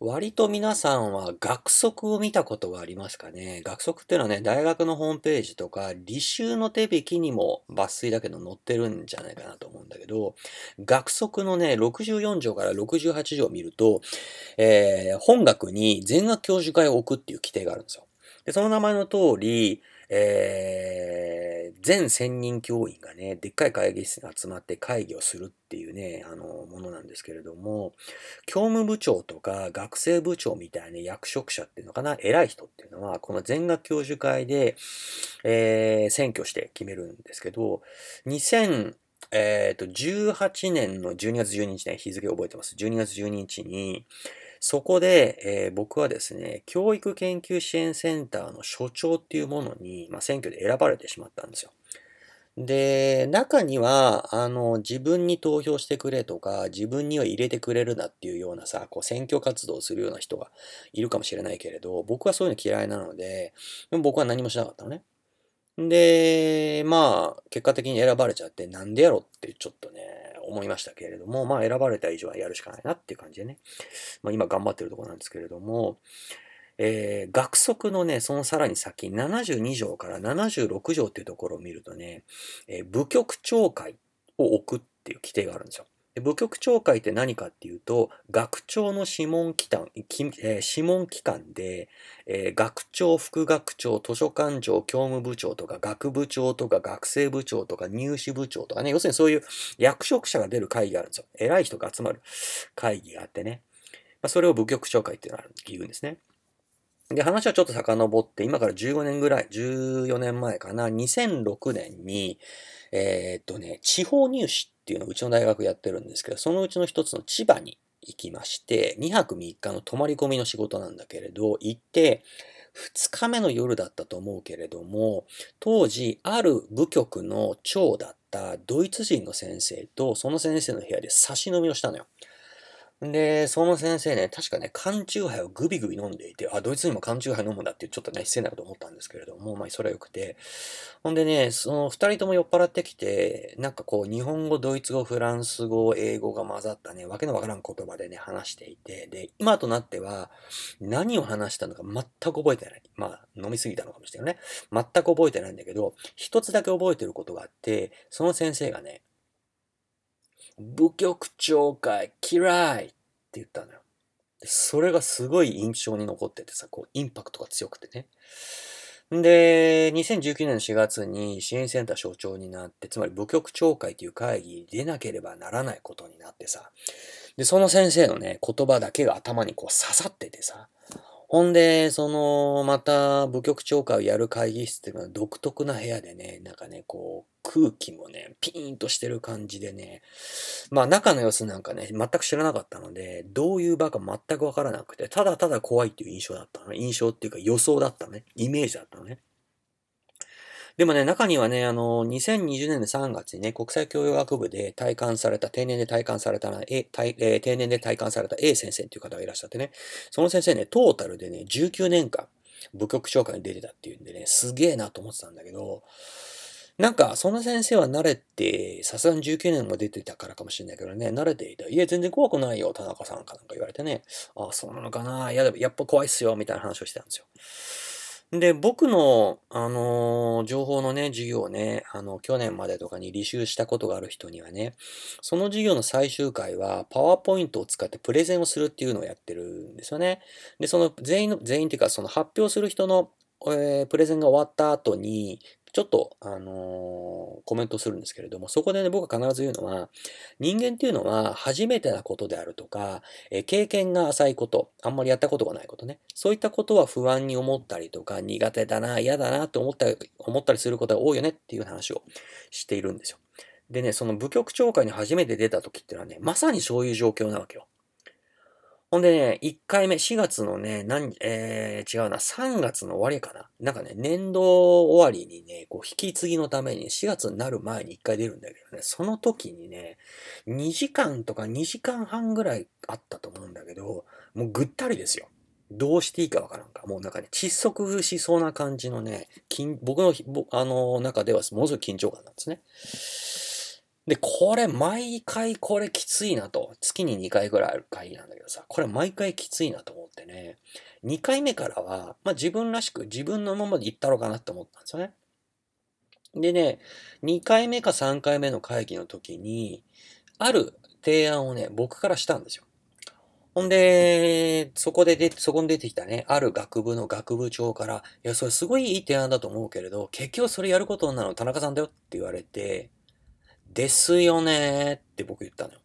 割と皆さんは学則を見たことがありますかね。学則っていうのはね、大学のホームページとか、履修の手引きにも抜粋だけど載ってるんじゃないかなと思うんだけど、学則のね、64条から68条を見ると、えー、本学に全額教授会を置くっていう規定があるんですよ。で、その名前の通り、えー、全専任教員がね、でっかい会議室に集まって会議をするっていうね、あの、ものなんですけれども、教務部長とか学生部長みたいな役職者っていうのかな、偉い人っていうのは、この全学教授会で、えー、選挙して決めるんですけど、2000、えっ、ー、と、18年の12月12日ね、日付覚えてます。12月12日に、そこで、えー、僕はですね、教育研究支援センターの所長っていうものに、まあ、選挙で選ばれてしまったんですよ。で、中には、あの、自分に投票してくれとか、自分には入れてくれるなっていうようなさ、こう、選挙活動をするような人がいるかもしれないけれど、僕はそういうの嫌いなので、でも僕は何もしなかったのね。で、まあ、結果的に選ばれちゃって、なんでやろってちょっとね、思いましたけれども、まあ選ばれた以上はやるしかないなっていう感じでね、まあ今頑張ってるところなんですけれども、えー、学則のね、そのさらに先、72条から76条っていうところを見るとね、えー、部局長会を置くっていう規定があるんですよ。部局長会って何かっていうと、学長の諮問機関、えー、諮問機関で、えー、学長、副学長、図書館長、教務部長とか、学部長とか、学生部長とか、入試部長とかね、要するにそういう役職者が出る会議があるんですよ。偉い人が集まる会議があってね。まあ、それを部局長会っていうのは言うんですね。で、話はちょっと遡って、今から15年ぐらい、14年前かな、2006年に、えー、っとね、地方入試ていうのをうちの大学やってるんですけど、そのうちの一つの千葉に行きまして、2泊3日の泊まり込みの仕事なんだけれど、行って、2日目の夜だったと思うけれども、当時、ある部局の長だったドイツ人の先生と、その先生の部屋で差し飲みをしたのよ。で、その先生ね、確かね、缶中杯をグビグビ飲んでいて、あ、ドイツにも缶中杯飲むんだってちょっとね、失礼なこと思ったんですけれども、まあ、それは良くて。ほんでね、その二人とも酔っ払ってきて、なんかこう、日本語、ドイツ語、フランス語、英語が混ざったね、わけのわからん言葉でね、話していて、で、今となっては、何を話したのか全く覚えてない。まあ、飲みすぎたのかもしれないね。全く覚えてないんだけど、一つだけ覚えてることがあって、その先生がね、部局長会嫌いって言ったのよ。それがすごい印象に残っててさ、こう、インパクトが強くてね。で、2019年の4月に支援センター所長になって、つまり部局長会という会議に出なければならないことになってさ、で、その先生のね、言葉だけが頭にこう刺さっててさ、ほんで、その、また部局長会をやる会議室っていうのは独特な部屋でね、なんかね、こう、空気もね、ピーンとしてる感じでね、まあ中の様子なんかね、全く知らなかったので、どういう場か全くわからなくて、ただただ怖いっていう印象だったの、ね、印象っていうか予想だったのね、イメージだったのね。でもね、中にはね、あの、2020年の3月にね、国際教養学部で体感された、定年で体感されたな、え、え定年で体感された A 先生っていう方がいらっしゃってね、その先生ね、トータルでね、19年間、部局長官に出てたっていうんでね、すげえなと思ってたんだけど、なんか、その先生は慣れて、さすがに19年も出てたからかもしれないけどね、慣れていた。いや、全然怖くないよ、田中さんかなんか言われてね。ああ、そうなのかな。いや、やっぱ怖いっすよ、みたいな話をしてたんですよ。で、僕の、あのー、情報のね、授業をね、あの、去年までとかに履修したことがある人にはね、その授業の最終回は、パワーポイントを使ってプレゼンをするっていうのをやってるんですよね。で、その全員の、全員っていうか、その発表する人のえー、プレゼンが終わった後に、ちょっと、あのー、コメントするんですけれども、そこでね、僕は必ず言うのは、人間っていうのは初めてなことであるとか、え経験が浅いこと、あんまりやったことがないことね、そういったことは不安に思ったりとか、苦手だな、嫌だなと思ったり、思ったりすることが多いよねっていう話をしているんですよ。でね、その部局長会に初めて出た時っていうのはね、まさにそういう状況なわけよ。ほんでね、1回目、4月のね、何、えー、違うな、3月の終わりかな。なんかね、年度終わりにね、こう、引き継ぎのために、4月になる前に1回出るんだけどね、その時にね、2時間とか2時間半ぐらいあったと思うんだけど、もうぐったりですよ。どうしていいかわからんか。もうなんかね、窒息しそうな感じのね、僕の、あの、中ではものすごい緊張感なんですね。で、これ毎回これきついなと。月に2回ぐらいある会なんだけどさ、これ毎回きついなと思ってね。2回目からは、まあ、自分らしく自分のままでいったろうかなって思ったんですよね。でね、2回目か3回目の会議の時に、ある提案をね、僕からしたんですよ。ほんで、そこでで、そこに出てきたね、ある学部の学部長から、いや、それすごいいい提案だと思うけれど、結局それやることになるの田中さんだよって言われて、ですよねって僕言ったのよ。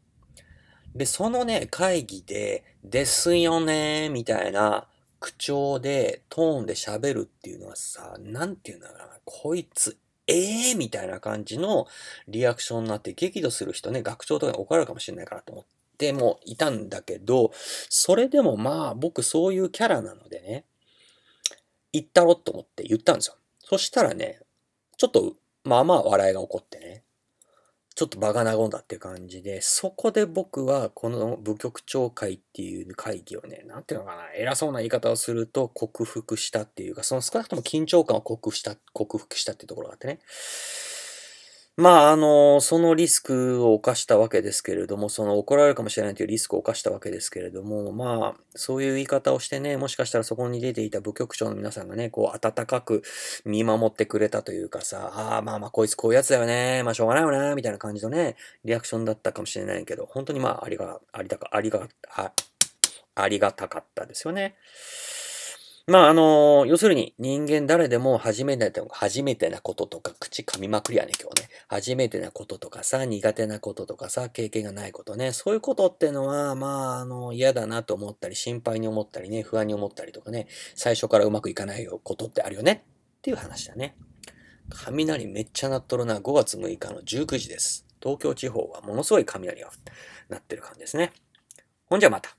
で、そのね、会議で、ですよねみたいな口調で、トーンで喋るっていうのはさ、なんて言うんだろうな、こいつ、ええー、みたいな感じのリアクションになって激怒する人ね、学長とかに怒られるかもしれないかなと思ってもいたんだけど、それでもまあ僕そういうキャラなのでね、言ったろと思って言ったんですよ。そしたらね、ちょっとまあまあ笑いが起こってね、ちょっと場が和んだって感じで、そこで僕はこの部局長会っていう会議をね、なんていうのかな、偉そうな言い方をすると克服したっていうか、その少なくとも緊張感を克服した、克服したっていうところがあってね。まあ、あの、そのリスクを犯したわけですけれども、その怒られるかもしれないというリスクを犯したわけですけれども、まあ、そういう言い方をしてね、もしかしたらそこに出ていた部局長の皆さんがね、こう、温かく見守ってくれたというかさ、ああ、まあまあ、こいつこういうやつだよね、まあ、しょうがないよな、みたいな感じのね、リアクションだったかもしれないけど、本当にまあ、ありが、ありが、ありが、ありがたかったですよね。まあ、あのー、要するに人間誰でも初めてな、初めてなこととか、口噛みまくりやね、今日ね。初めてなこととかさ、苦手なこととかさ、経験がないことね。そういうことってのは、まあ、あの、嫌だなと思ったり、心配に思ったりね、不安に思ったりとかね、最初からうまくいかないことってあるよね。っていう話だね。雷めっちゃ鳴っとるな。5月6日の19時です。東京地方はものすごい雷が鳴ってる感じですね。ほんじゃまた。